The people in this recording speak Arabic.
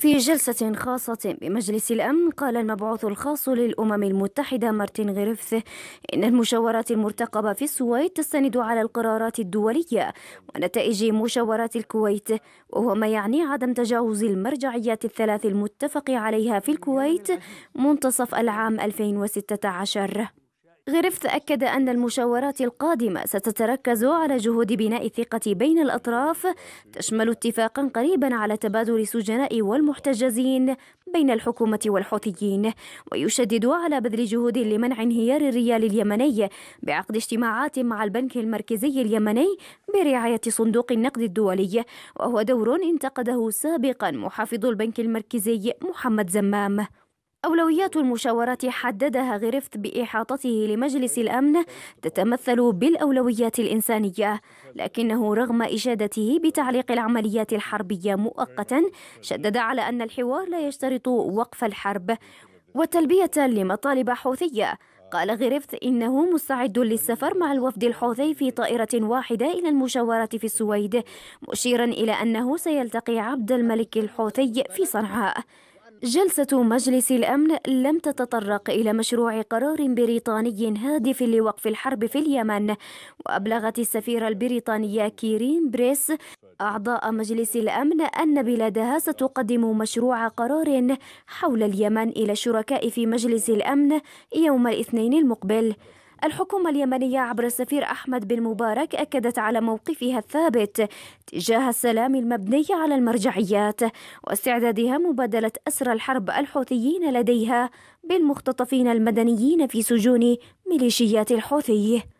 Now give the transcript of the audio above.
في جلسة خاصة بمجلس الأمن قال المبعوث الخاص للأمم المتحدة مارتن غريفث إن المشاورات المرتقبة في السويد تستند على القرارات الدولية ونتائج مشاورات الكويت وهو ما يعني عدم تجاوز المرجعيات الثلاث المتفق عليها في الكويت منتصف العام 2016 غرفت أكد أن المشاورات القادمة ستتركز على جهود بناء الثقة بين الأطراف تشمل اتفاقا قريبا على تبادل السجناء والمحتجزين بين الحكومة والحوثيين ويشدد على بذل جهود لمنع انهيار الريال اليمني بعقد اجتماعات مع البنك المركزي اليمني برعاية صندوق النقد الدولي وهو دور انتقده سابقا محافظ البنك المركزي محمد زمام أولويات المشاورات حددها غريفت بإحاطته لمجلس الأمن تتمثل بالأولويات الإنسانية، لكنه رغم إشادته بتعليق العمليات الحربية مؤقتا، شدد على أن الحوار لا يشترط وقف الحرب وتلبية لمطالب حوثية. قال غريفت إنه مستعد للسفر مع الوفد الحوثي في طائرة واحدة إلى المشاورة في السويد، مشيرا إلى أنه سيلتقي عبد الملك الحوثي في صنعاء. جلسة مجلس الأمن لم تتطرق إلى مشروع قرار بريطاني هادف لوقف الحرب في اليمن وأبلغت السفيرة البريطانية كيرين بريس أعضاء مجلس الأمن أن بلادها ستقدم مشروع قرار حول اليمن إلى الشركاء في مجلس الأمن يوم الاثنين المقبل الحكومة اليمنية عبر السفير أحمد بن مبارك أكدت على موقفها الثابت تجاه السلام المبني على المرجعيات واستعدادها مبادلة أسرى الحرب الحوثيين لديها بالمختطفين المدنيين في سجون ميليشيات الحوثي